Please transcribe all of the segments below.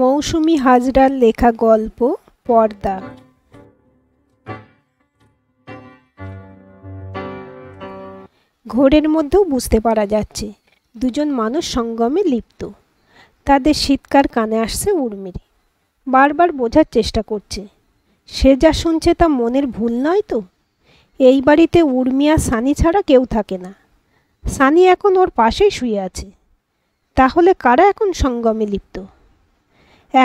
মৌসুমি হাজরার লেখা গল্প পর্দা ঘোরের মধ্যেও বুঝতে পারা যাচ্ছে দুজন মানুষ সঙ্গমে লিপ্ত তাদের শীতকার কানে আসছে উর্মির বারবার বোঝার চেষ্টা করছে সে যা শুনছে তা মনের ভুল নয় তো এই বাড়িতে উর্মি আর সানি ছাড়া কেউ থাকে না সানি এখন ওর পাশেই শুয়ে আছে তাহলে কারা এখন সঙ্গমে লিপ্ত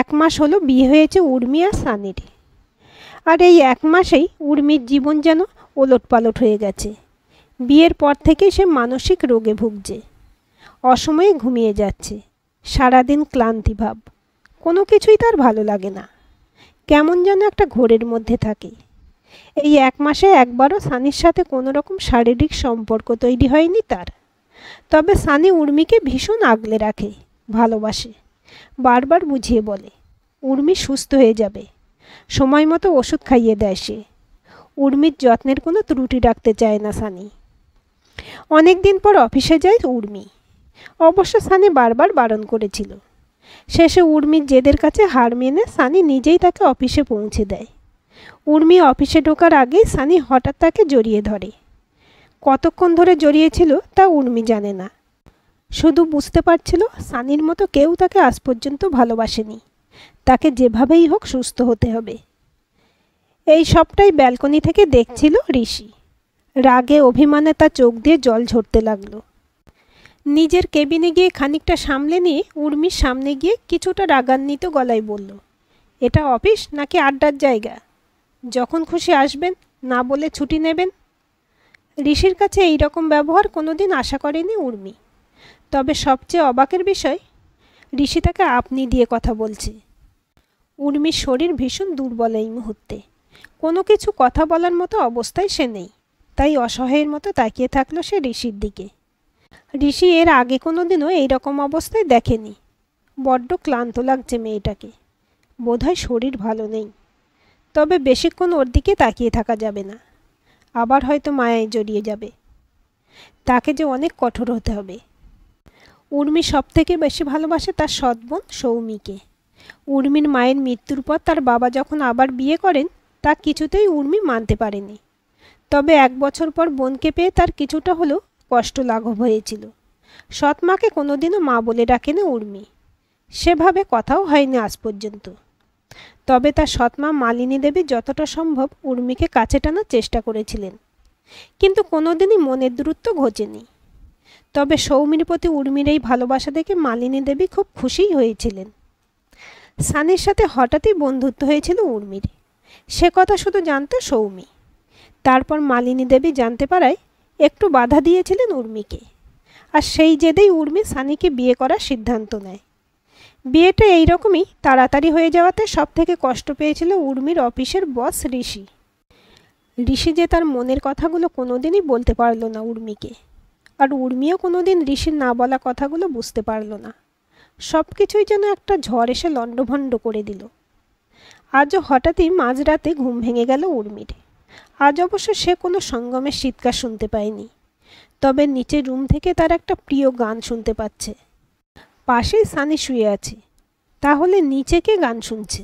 এক মাস হলো বিয়ে হয়েছে উর্মি আর সানির আর এই এক মাসেই উর্মির জীবন যেন ওলট পালট হয়ে গেছে বিয়ের পর থেকে সে মানসিক রোগে ভুগছে অসময়ে ঘুমিয়ে যাচ্ছে সারাদিন ক্লান্তি ভাব কোনো কিছুই তার ভালো লাগে না কেমন যেন একটা ঘোরের মধ্যে থাকে এই এক মাসে একবারও সানির সাথে কোনো রকম শারীরিক সম্পর্ক তৈরি হয়নি তার তবে সানি উর্মিকে ভীষণ আগলে রাখে ভালোবাসে বারবার বুঝিয়ে বলে উর্মি সুস্থ হয়ে যাবে সময় মতো ওষুধ খাইয়ে দেয় সে উর্মির যত্নের কোনো ত্রুটি রাখতে চায় না সানি অনেক দিন পর অফিসে যায় উর্মি অবশ্য সানি বারবার বারণ করেছিল শেষে উর্মির জেদের কাছে হার মেনে সানি নিজেই তাকে অফিসে পৌঁছে দেয় উর্মি অফিসে ঢোকার আগেই সানি হঠাৎ তাকে জড়িয়ে ধরে কতক্ষণ ধরে জড়িয়েছিল তা উর্মি জানে না শুধু বুঝতে পারছিল সানির মতো কেউ তাকে আজ পর্যন্ত ভালোবাসেনি তাকে যেভাবেই হোক সুস্থ হতে হবে এই সবটাই ব্যালকনি থেকে দেখছিল ঋষি রাগে অভিমানে তা চোখ দিয়ে জল ঝরতে লাগলো নিজের কেবিনে গিয়ে খানিকটা সামলে নিয়ে উর্মির সামনে গিয়ে কিছুটা রাগান্বিত গলায় বলল এটা অফিস নাকি আড্ডার জায়গা যখন খুশি আসবেন না বলে ছুটি নেবেন ঋষির কাছে এই রকম ব্যবহার কোনোদিন আশা করেনি উর্মি তবে সবচেয়ে অবাকের বিষয় ঋষি তাকে আপনি দিয়ে কথা বলছে উর্মির শরীর ভীষণ দুর্বল এই মুহূর্তে কোনো কিছু কথা বলার মতো অবস্থায় সে নেই তাই অসহায়ের মতো তাকিয়ে থাকলো সে ঋষির দিকে ঋষি এর আগে কোনো দিনও এইরকম অবস্থায় দেখেনি বড্ড ক্লান্ত লাগছে মেয়েটাকে বোধহয় শরীর ভালো নেই তবে বেশিক্ষণ ওর দিকে তাকিয়ে থাকা যাবে না আবার হয়তো মায়ায় জড়িয়ে যাবে তাকে যে অনেক কঠোর হতে হবে উর্মি সবথেকে বেশি ভালোবাসে তার সৎবোন সৌমিকে উর্মির মায়ের মৃত্যুর পর তার বাবা যখন আবার বিয়ে করেন তা কিছুতেই উর্মি মানতে পারেনি তবে এক বছর পর বোনকে পেয়ে তার কিছুটা হলেও কষ্ট লাঘব হয়েছিল সৎ মাকে কোনোদিনও মা বলে ডাকেনি উর্মি সেভাবে কথাও হয়নি আজ পর্যন্ত তবে তার সৎ মা মালিনী দেবী যতটা সম্ভব উর্মিকে কাছে টানার চেষ্টা করেছিলেন কিন্তু কোনোদিনই মনের দূরত্ব ঘোচেনি তবে সৌমির প্রতি উর্মির এই ভালোবাসা দেখে মালিনী দেবী খুব খুশি হয়েছিলেন সানির সাথে হঠাৎই বন্ধুত্ব হয়েছিল উর্মির সে কথা শুধু জানত সৌমি তারপর মালিনী দেবী জানতে পারায় একটু বাধা দিয়েছিলেন উর্মিকে আর সেই জেদেই উর্মি সানিকে বিয়ে করার সিদ্ধান্ত নেয় বিয়েটা এই রকমই তাড়াতাড়ি হয়ে যাওয়াতে সব থেকে কষ্ট পেয়েছিল উর্মির অফিসের বস ঋষি ঋষি যে তার মনের কথাগুলো কোনোদিনই বলতে পারল না উর্মিকে আর উর্মিও কোনোদিন ঋষির না বলা কথাগুলো বুঝতে পারল না সব কিছুই যেন একটা ঝড় এসে লণ্ডভণ্ড করে দিল আজও হঠাৎই মাঝরাতে ঘুম ভেঙে গেল উর্মির আজ অবশ্য সে কোনো সঙ্গমের শীতকার শুনতে পায়নি তবে নিচে রুম থেকে তার একটা প্রিয় গান শুনতে পাচ্ছে পাশেই সানি শুয়ে আছে তাহলে নিচেকে গান শুনছে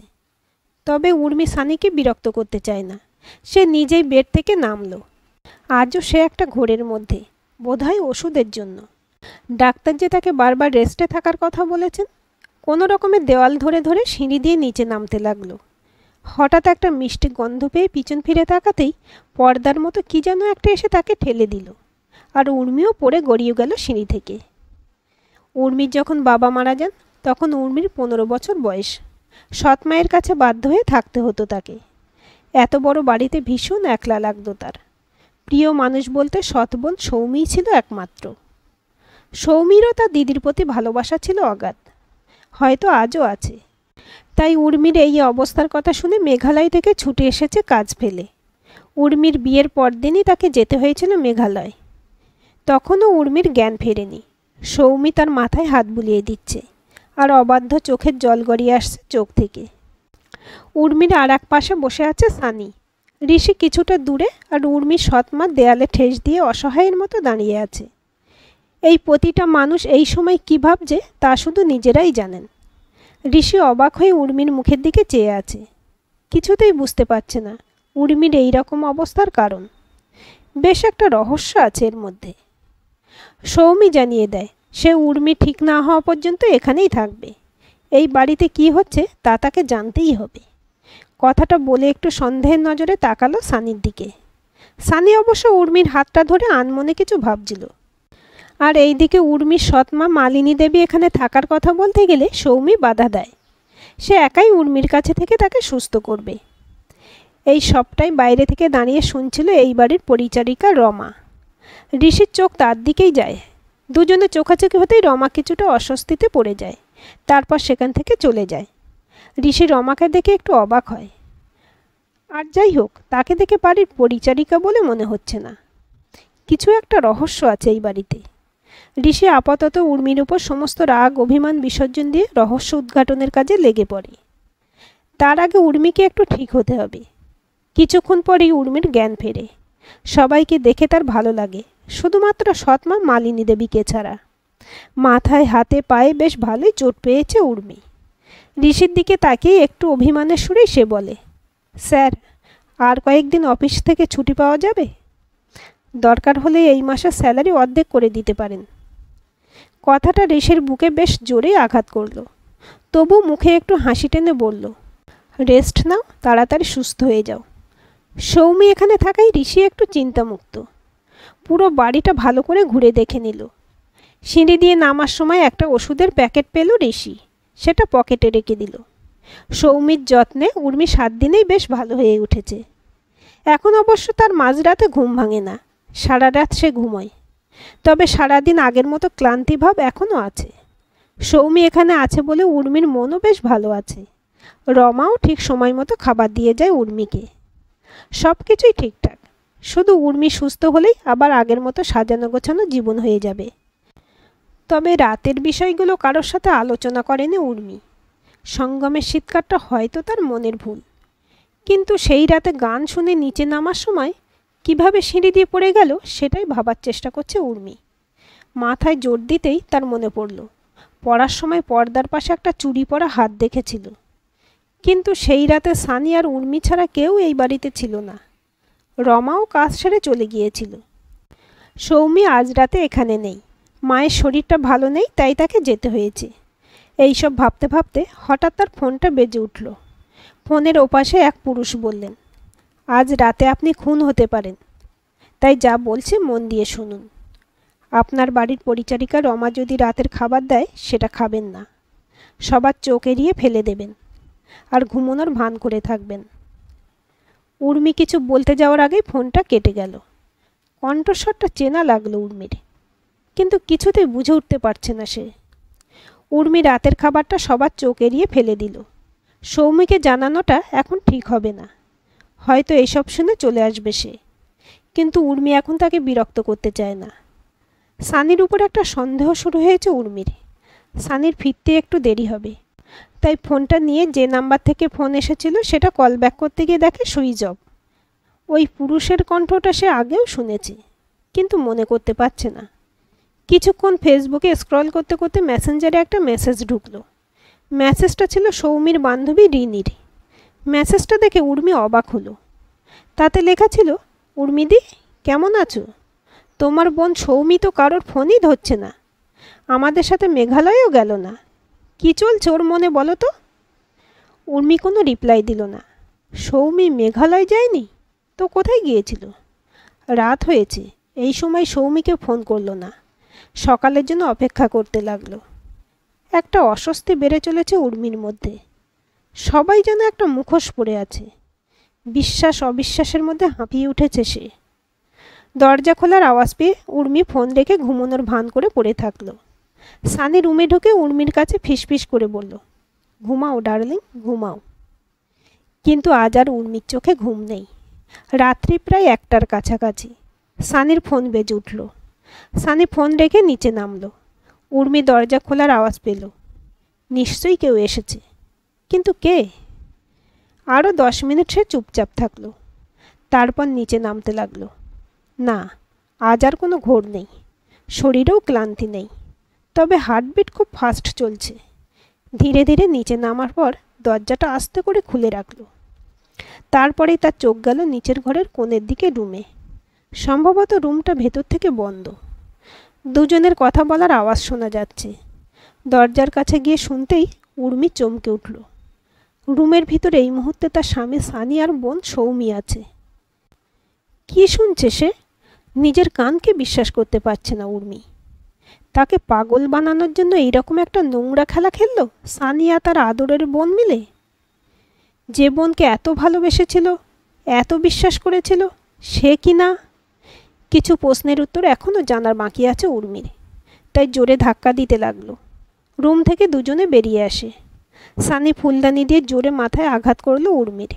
তবে উর্মি সানিকে বিরক্ত করতে চায় না সে নিজেই বেড থেকে নামলো আজও সে একটা ঘোরের মধ্যে বোধহয় ওষুধের জন্য ডাক্তার যে তাকে বারবার রেস্টে থাকার কথা বলেছেন কোনো রকমের দেওয়াল ধরে ধরে সিঁড়ি দিয়ে নিচে নামতে লাগলো হঠাৎ একটা মিষ্টি গন্ধ পেয়ে পিছন ফিরে তাকাতেই পর্দার মতো কী যেন একটা এসে তাকে ঠেলে দিল আর উর্মিও পড়ে গড়িয়ে গেল সিঁড়ি থেকে উর্মির যখন বাবা মারা যান তখন উর্মির পনেরো বছর বয়স সৎ মায়ের কাছে বাধ্য হয়ে থাকতে হতো তাকে এত বড় বাড়িতে ভীষণ একলা লাগতো তার প্রিয় মানুষ বলতে সৎ বোন সৌমিই ছিল একমাত্র সৌমিরও তার দিদির প্রতি ভালোবাসা ছিল অগাধ হয়তো আজও আছে তাই উর্মির এই অবস্থার কথা শুনে মেঘালয় থেকে ছুটে এসেছে কাজ ফেলে উর্মির বিয়ের পরদিনই তাকে যেতে হয়েছিল মেঘালয় তখনও উর্মির জ্ঞান ফেরেনি সৌমি তার মাথায় হাত বুলিয়ে দিচ্ছে আর অবাধ্য চোখের জল গড়িয়ে আসছে চোখ থেকে উর্মির আর এক পাশে বসে আছে সানি ঋষি কিছুটা দূরে আর উর্মির সৎমা দেয়ালে ঠেস দিয়ে অসহায়ের মতো দাঁড়িয়ে আছে এই প্রতিটা মানুষ এই সময় কী ভাবছে তা শুধু নিজেরাই জানেন ঋষি অবাক হয়ে উর্মির মুখের দিকে চেয়ে আছে কিছুতেই বুঝতে পারছে না উর্মির এই রকম অবস্থার কারণ বেশ একটা রহস্য আছে এর মধ্যে সৌমি জানিয়ে দেয় সে উর্মি ঠিক না হওয়া পর্যন্ত এখানেই থাকবে এই বাড়িতে কি হচ্ছে তা তাকে জানতেই হবে কথাটা বলে একটু সন্দেহের নজরে তাকালো সানির দিকে সানি অবশ্য উর্মির হাতটা ধরে আনমনে কিছু ভাবছিল আর এইদিকে উর্মির সৎমা মালিনী দেবী এখানে থাকার কথা বলতে গেলে সৌমি বাধা দেয় সে একাই উর্মির কাছে থেকে তাকে সুস্থ করবে এই সবটাই বাইরে থেকে দাঁড়িয়ে শুনছিল এই বাড়ির পরিচারিকা রমা ঋষির চোখ তার দিকেই যায় দুজনে চোখাচোখি হতেই রমা কিছুটা অস্বস্তিতে পড়ে যায় তারপর সেখান থেকে চলে যায় ঋষি রমাকে দেখে একটু অবাক হয় আর যাই হোক তাকে দেখে বাড়ির পরিচারিকা বলে মনে হচ্ছে না কিছু একটা রহস্য আছে এই বাড়িতে ঋষি আপাতত উর্মির উপর সমস্ত রাগ অভিমান বিসর্জন দিয়ে রহস্য উদ্ঘাটনের কাজে লেগে পড়ে তার আগে উর্মিকে একটু ঠিক হতে হবে কিছুক্ষণ পরেই উর্মির জ্ঞান ফেরে সবাইকে দেখে তার ভালো লাগে শুধুমাত্র সৎমা মালিনী দেবীকে ছাড়া মাথায় হাতে পায়ে বেশ ভালোই চোট পেয়েছে উর্মি ঋষির দিকে তাকিয়ে একটু অভিমানের সুরেই সে বলে স্যার আর কয়েকদিন অফিস থেকে ছুটি পাওয়া যাবে দরকার হলে এই মাসের স্যালারি অর্ধেক করে দিতে পারেন কথাটা ঋষের বুকে বেশ জোরেই আঘাত করল তবু মুখে একটু হাসি টেনে বলল রেস্ট নাও তাড়াতাড়ি সুস্থ হয়ে যাও সৌমি এখানে থাকায় ঋষি একটু চিন্তামুক্ত পুরো বাড়িটা ভালো করে ঘুরে দেখে নিল সিঁড়ি দিয়ে নামার সময় একটা ওষুধের প্যাকেট পেল ঋষি সেটা পকেটে রেখে দিল সৌমির যত্নে উর্মি সাত দিনেই বেশ ভালো হয়ে উঠেছে এখন অবশ্য তার মাঝরাতে ঘুম ভাঙে না সারা রাত সে ঘুমোয় তবে সারাদিন আগের মতো ক্লান্তিভাব এখনও আছে সৌমি এখানে আছে বলে উর্মির মনও বেশ ভালো আছে রমাও ঠিক সময় মতো খাবার দিয়ে যায় উর্মিকে সব কিছুই ঠিকঠাক শুধু উর্মি সুস্থ হলেই আবার আগের মতো সাজানো গোছানো জীবন হয়ে যাবে তবে রাতের বিষয়গুলো কারোর সাথে আলোচনা করেনি উর্মি সঙ্গমের শীতকারটা হয়তো তার মনের ভুল কিন্তু সেই রাতে গান শুনে নিচে নামার সময় কিভাবে সিঁড়ি দিয়ে পড়ে গেল সেটাই ভাবার চেষ্টা করছে উর্মি মাথায় জোর দিতেই তার মনে পড়ল পড়ার সময় পর্দার পাশে একটা চুরি পরা হাত দেখেছিল কিন্তু সেই রাতে সানি আর উর্মি ছাড়া কেউ এই বাড়িতে ছিল না রমাও কাজ সেরে চলে গিয়েছিল সৌমি আজ রাতে এখানে নেই মায়ের শরীরটা ভালো নেই তাই তাকে যেতে হয়েছে এই সব ভাবতে ভাবতে হঠাৎ তার ফোনটা বেজে উঠল ফোনের ওপাশে এক পুরুষ বললেন আজ রাতে আপনি খুন হতে পারেন তাই যা বলছে মন দিয়ে শুনুন আপনার বাড়ির পরিচারিকা রমা যদি রাতের খাবার দেয় সেটা খাবেন না সবার চোখ এড়িয়ে ফেলে দেবেন আর ঘুমোনোর ভান করে থাকবেন উর্মি কিছু বলতে যাওয়ার আগেই ফোনটা কেটে গেল কণ্ঠস্বরটা চেনা লাগলো উর্মির কিন্তু কিছুতেই বুঝে উঠতে পারছে না সে উর্মি রাতের খাবারটা সবার চোখ এড়িয়ে ফেলে দিল সৌমিকে জানানোটা এখন ঠিক হবে না হয়তো এসব শুনে চলে আসবে সে কিন্তু উর্মি এখন তাকে বিরক্ত করতে চায় না সানির উপর একটা সন্দেহ শুরু হয়েছে উর্মির সানির ফিরতে একটু দেরি হবে তাই ফোনটা নিয়ে যে নাম্বার থেকে ফোন এসেছিল সেটা কল ব্যাক করতে গিয়ে দেখে সুইচ অফ ওই পুরুষের কণ্ঠটা সে আগেও শুনেছে কিন্তু মনে করতে পারছে না কিছুক্ষণ ফেসবুকে স্ক্রল করতে করতে মেসেঞ্জারে একটা মেসেজ ঢুকলো মেসেজটা ছিল সৌমির বান্ধবী রিনির মেসেজটা দেখে উর্মি অবাক হলো তাতে লেখা ছিল উর্মিদি কেমন আছো তোমার বোন সৌমি তো কারোর ফোনই ধরছে না আমাদের সাথে মেঘালয়েও গেল না কি চলছে ওর মনে বলো তো উর্মি কোনো রিপ্লাই দিল না সৌমি মেঘালয় যায়নি তো কোথায় গিয়েছিল রাত হয়েছে এই সময় সৌমিকে ফোন করলো না সকালের জন্য অপেক্ষা করতে লাগলো একটা অস্বস্তি বেড়ে চলেছে উর্মির মধ্যে সবাই যেন একটা মুখোশ পড়ে আছে বিশ্বাস অবিশ্বাসের মধ্যে হাঁপিয়ে উঠেছে সে দরজা খোলার আওয়াজ পেয়ে উর্মি ফোন রেখে ঘুমোনোর ভান করে পড়ে থাকলো সানি রুমে ঢুকে উর্মির কাছে ফিসফিস করে বলল ঘুমাও ডার্লিং ঘুমাও কিন্তু আজ আর উর্মির চোখে ঘুম নেই রাত্রি প্রায় একটার কাছাকাছি সানির ফোন বেজে উঠল সানি ফোন রেখে নিচে নামলো উর্মি দরজা খোলার আওয়াজ পেল নিশ্চয়ই কেউ এসেছে কিন্তু কে আরও দশ মিনিট সে চুপচাপ থাকলো তারপর নিচে নামতে লাগলো না আজ আর কোনো ঘোর নেই শরীরেও ক্লান্তি নেই তবে হার্টবিট খুব ফাস্ট চলছে ধীরে ধীরে নিচে নামার পর দরজাটা আস্তে করে খুলে রাখলো তারপরেই তার চোখ গেল নিচের ঘরের কোণের দিকে রুমে সম্ভবত রুমটা ভেতর থেকে বন্ধ দুজনের কথা বলার আওয়াজ শোনা যাচ্ছে দরজার কাছে গিয়ে শুনতেই উর্মি চমকে উঠল রুমের ভিতরে এই মুহূর্তে তার স্বামী সানি আর বোন সৌমি আছে কি শুনছে সে নিজের কানকে বিশ্বাস করতে পারছে না উর্মি তাকে পাগল বানানোর জন্য এইরকম একটা নোংরা খেলা খেললো সানিয়া তার আদরের বোন মিলে যে বোনকে এত ভালোবেসেছিল এত বিশ্বাস করেছিল সে কি না কিছু প্রশ্নের উত্তর এখনও জানার বাকি আছে উর্মির তাই জোরে ধাক্কা দিতে লাগলো রুম থেকে দুজনে বেরিয়ে আসে সানি ফুলদানি দিয়ে জোরে মাথায় আঘাত করলো উর্মির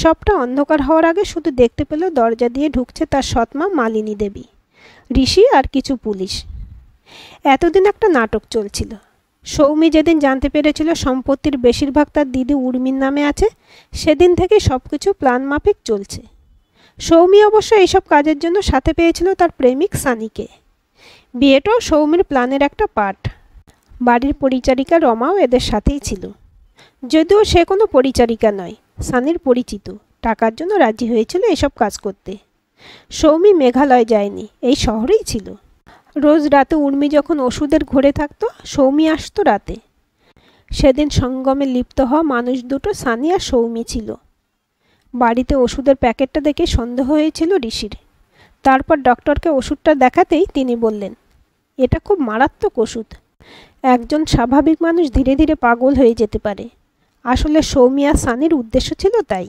সবটা অন্ধকার হওয়ার আগে শুধু দেখতে পেল দরজা দিয়ে ঢুকছে তার সৎমা মালিনী দেবী ঋষি আর কিছু পুলিশ এতদিন একটা নাটক চলছিল সৌমি যেদিন জানতে পেরেছিল সম্পত্তির বেশিরভাগ তার দিদি উর্মির নামে আছে সেদিন থেকে সব কিছু প্লান মাফিক চলছে সৌমি অবশ্য এইসব কাজের জন্য সাথে পেয়েছিল তার প্রেমিক সানিকে বিয়েটাও সৌমির প্ল্যানের একটা পার্ট বাড়ির পরিচারিকা রমাও এদের সাথেই ছিল যদিও সে কোনো পরিচারিকা নয় সানির পরিচিত টাকার জন্য রাজি হয়েছিল এসব কাজ করতে সৌমি মেঘালয় যায়নি এই শহরেই ছিল রোজ রাতে উর্মি যখন ওষুধের ঘরে থাকতো সৌমি আসতো রাতে সেদিন সঙ্গমে লিপ্ত হওয়া মানুষ দুটো সানি আর সৌমি ছিল বাড়িতে ওষুধের প্যাকেটটা দেখে সন্দেহ হয়েছিল ঋষির তারপর ডক্টরকে ওষুধটা দেখাতেই তিনি বললেন এটা খুব মারাত্মক ওষুধ একজন স্বাভাবিক মানুষ ধীরে ধীরে পাগল হয়ে যেতে পারে আসলে সৌমিয়া সানির উদ্দেশ্য ছিল তাই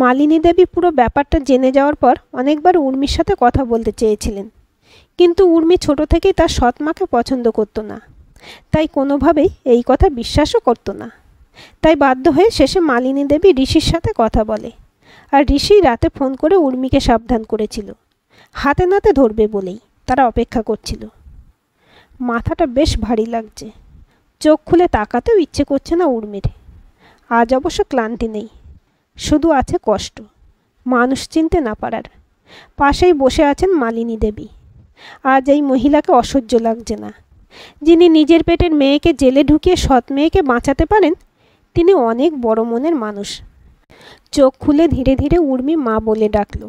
মালিনী দেবী পুরো ব্যাপারটা জেনে যাওয়ার পর অনেকবার উর্মির সাথে কথা বলতে চেয়েছিলেন কিন্তু উর্মি ছোট থেকেই তার সৎমাকে পছন্দ করতো না তাই কোনোভাবেই এই কথা বিশ্বাসও করতো না তাই বাধ্য হয়ে শেষে মালিনী দেবী ঋষির সাথে কথা বলে আর ঋষি রাতে ফোন করে উর্মিকে সাবধান করেছিল হাতে নাতে ধরবে বলেই তারা অপেক্ষা করছিল মাথাটা বেশ ভারী লাগছে চোখ খুলে তাকাতেও ইচ্ছে করছে না উর্মির আজ অবশ্য ক্লান্তি নেই শুধু আছে কষ্ট মানুষ চিনতে না পারার পাশেই বসে আছেন মালিনী দেবী আজ এই মহিলাকে অসহ্য লাগছে না যিনি নিজের পেটের মেয়েকে জেলে ঢুকিয়ে সৎ মেয়েকে বাঁচাতে পারেন তিনি অনেক বড় মনের মানুষ চোখ খুলে ধীরে ধীরে উর্মি মা বলে ডাকল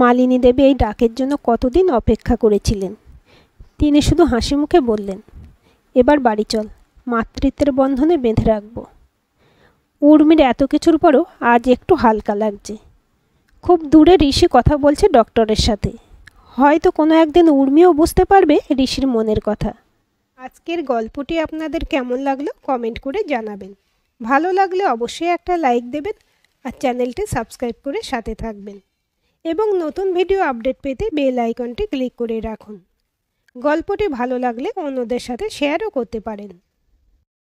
মালিনী দেবী এই ডাকের জন্য কতদিন অপেক্ষা করেছিলেন তিনি শুধু হাসি মুখে বললেন এবার বাড়ি চল মাতৃত্বের বন্ধনে বেঁধে রাখব উর্মির এত কিছুর পরও আজ একটু হালকা লাগছে খুব দূরে ঋষি কথা বলছে ডক্টরের সাথে হয়তো কোনো একদিন উর্মিও বুঝতে পারবে ঋষির মনের কথা আজকের গল্পটি আপনাদের কেমন লাগলো কমেন্ট করে জানাবেন ভালো লাগলে অবশ্যই একটা লাইক দেবেন আর চ্যানেলটি সাবস্ক্রাইব করে সাথে থাকবেন এবং নতুন ভিডিও আপডেট পেতে বেল আইকনটি ক্লিক করে রাখুন গল্পটি ভালো লাগলে অন্যদের সাথে শেয়ারও করতে পারেন